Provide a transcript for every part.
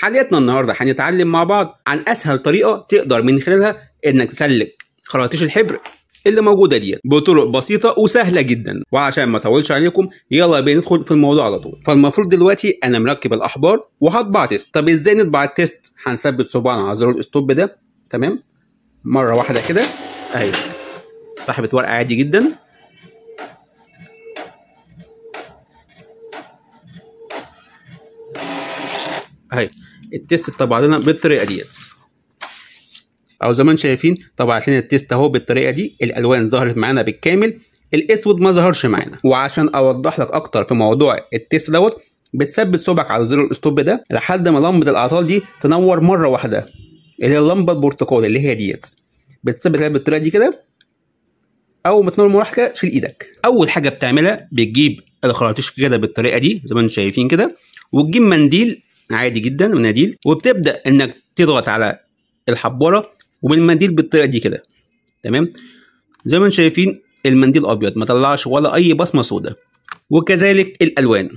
حلقتنا النهارده هنتعلم مع بعض عن اسهل طريقه تقدر من خلالها انك تسلك خراطيش الحبر اللي موجوده ديت بطرق بسيطه وسهله جدا وعشان ما اطولش عليكم يلا بينا ندخل في الموضوع على طول فالمفروض دلوقتي انا مركب الاحبار وهطبع تيست طب ازاي نطبع التيست هنثبت صباعنا على زرار الاستوب ده تمام مره واحده كده اهي سحبت ورقه عادي جدا اهي التيست طبع لنا بالطريقه ديت او زي ما انتم شايفين طبعت لنا التيست اهو بالطريقه دي الالوان ظهرت معانا بالكامل الاسود ما ظهرش معانا وعشان اوضح لك اكتر في موضوع التيست دوت بتثبت صبعك على زر الاستوب ده لحد ما لمبه الاعطال دي تنور مره واحده اللي هي اللمبه البرتقالي اللي هي ديت بتثبت بالطريقه دي كده اول ما تنور مره واحده شيل ايدك اول حاجه بتعملها بتجيب الخراطيش كده بالطريقه دي زي ما انتم شايفين كده وتجيب منديل عادي جدا مناديل وبتبدا انك تضغط على الحباره وبالمنديل بالطريقه دي كده تمام زي ما انتم شايفين المنديل ابيض ما طلعش ولا اي بصمه سوداء وكذلك الالوان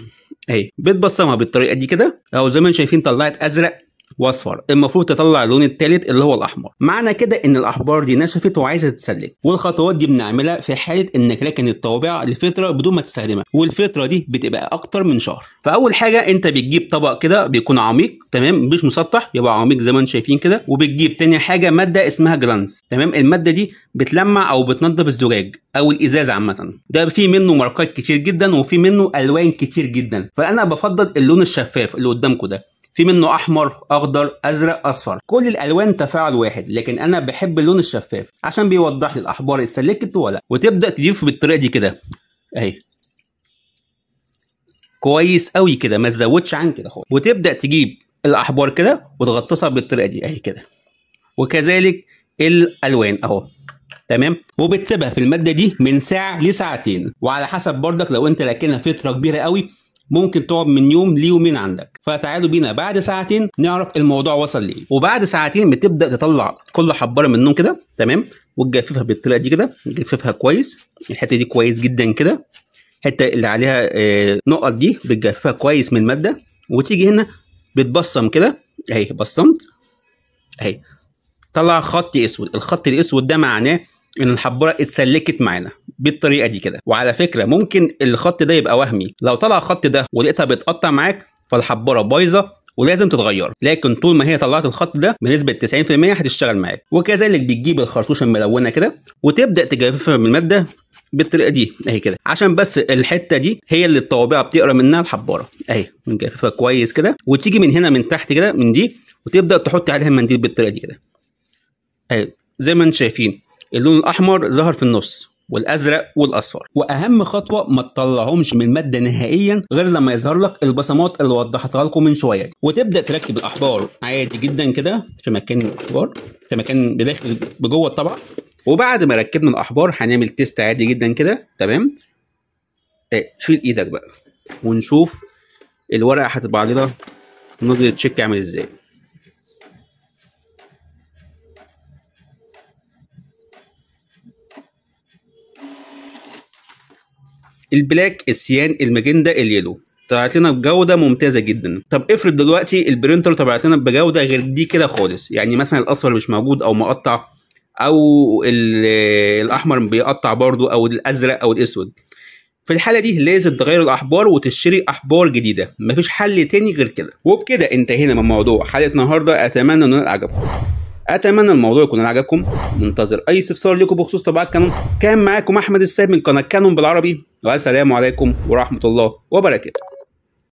اهي بتبصمها بالطريقه دي كده اهو زي ما انتم شايفين طلعت ازرق واصفر المفروض تطلع اللون الثالث اللي هو الاحمر معنى كده ان الاحبار دي نشفت وعايزه تتسلك والخطوات دي بنعملها في حاله انك لكن الطوابع لفتره بدون ما تستخدمها والفتره دي بتبقى اكتر من شهر فاول حاجه انت بتجيب طبق كده بيكون عميق تمام مش مسطح يبقى عميق زي ما انتم شايفين كده وبتجيب تاني حاجه ماده اسمها جلانس تمام الماده دي بتلمع او بتنضف الزجاج او الازاز عامه ده في منه ماركات كتير جدا وفي منه الوان كتير جدا فانا بفضل اللون الشفاف اللي قدامكم ده في منه احمر اخضر ازرق اصفر كل الالوان تفاعل واحد لكن انا بحب اللون الشفاف عشان بيوضح لي الاحبار اتسلكت ولا وتبدا تضيف بالطريقه دي كده اهي كويس قوي كده ما تزودش عن كده خالص وتبدا تجيب الاحبار كده وتغطسها بالطريقه دي اهي كده وكذلك الالوان اهو تمام وبتسيبها في الماده دي من ساعه لساعتين وعلى حسب بردك لو انت لكنها فتره كبيره قوي ممكن تقعد من يوم ليومين عندك فتعالوا بينا بعد ساعتين نعرف الموضوع وصل ليه وبعد ساعتين بتبدا تطلع كل حباره من النوم كده تمام وتجففها بالطريقه دي كده تجففها كويس الحته دي كويس جدا كده الحته اللي عليها آه، نقط دي بتجففها كويس من الماده وتيجي هنا بتبصم كده اهي بصمت اهي طلع خط اسود الخط الاسود ده معناه ان الحبوره اتسلكت معانا بالطريقه دي كده وعلى فكره ممكن الخط ده يبقى وهمي لو طلع الخط ده ولقيتها بتقطع معاك فالحبوره بايظه ولازم تتغير لكن طول ما هي طلعت الخط ده بنسبه 90% هتشتغل معاك وكذلك بتجيب الخرطوشه الملونه كده وتبدا تجففها من الماده بالطريقه دي اهي كده عشان بس الحته دي هي اللي الطوابع بتقرا منها الحباره اهي بنجففها كويس كده وتيجي من هنا من تحت كده من دي وتبدا تحط عليها المنديل بالطريقه دي كده اهي زي ما انتم شايفين اللون الاحمر ظهر في النص والازرق والاصفر واهم خطوه ما تطلعهمش من الماده نهائيا غير لما يظهر لك البصمات اللي وضحتها لكم من شويه دي. وتبدا تركب الاحبار عادي جدا كده في مكان الاحبار في مكان بداخل بجوه الطبعه وبعد ما ركبنا الاحبار هنعمل تيست عادي جدا كده تمام ايه شيل ايدك بقى ونشوف الورقه هتبقى علينا نقدر تشيك عامل ازاي البلاك السيان الماجندا اليلو طلعت لنا بجوده ممتازه جدا طب افرض دلوقتي البرينتر طلعت لنا بجوده غير دي كده خالص يعني مثلا الاصفر مش موجود او مقطع او الاحمر بيقطع برضو او الازرق او الاسود في الحالة دي لازم تغير الأحبار وتشتري أحبار جديدة مفيش حل تاني غير كده وبكده انتهينا من موضوع حلقة النهاردة أتمنى انا اعجبكم اتمنى الموضوع يكون عجبكم منتظر اي استفسار لكم بخصوص طباعه كانون كان معاكم احمد السيد من قناه كانون بالعربي والسلام عليكم ورحمه الله وبركاته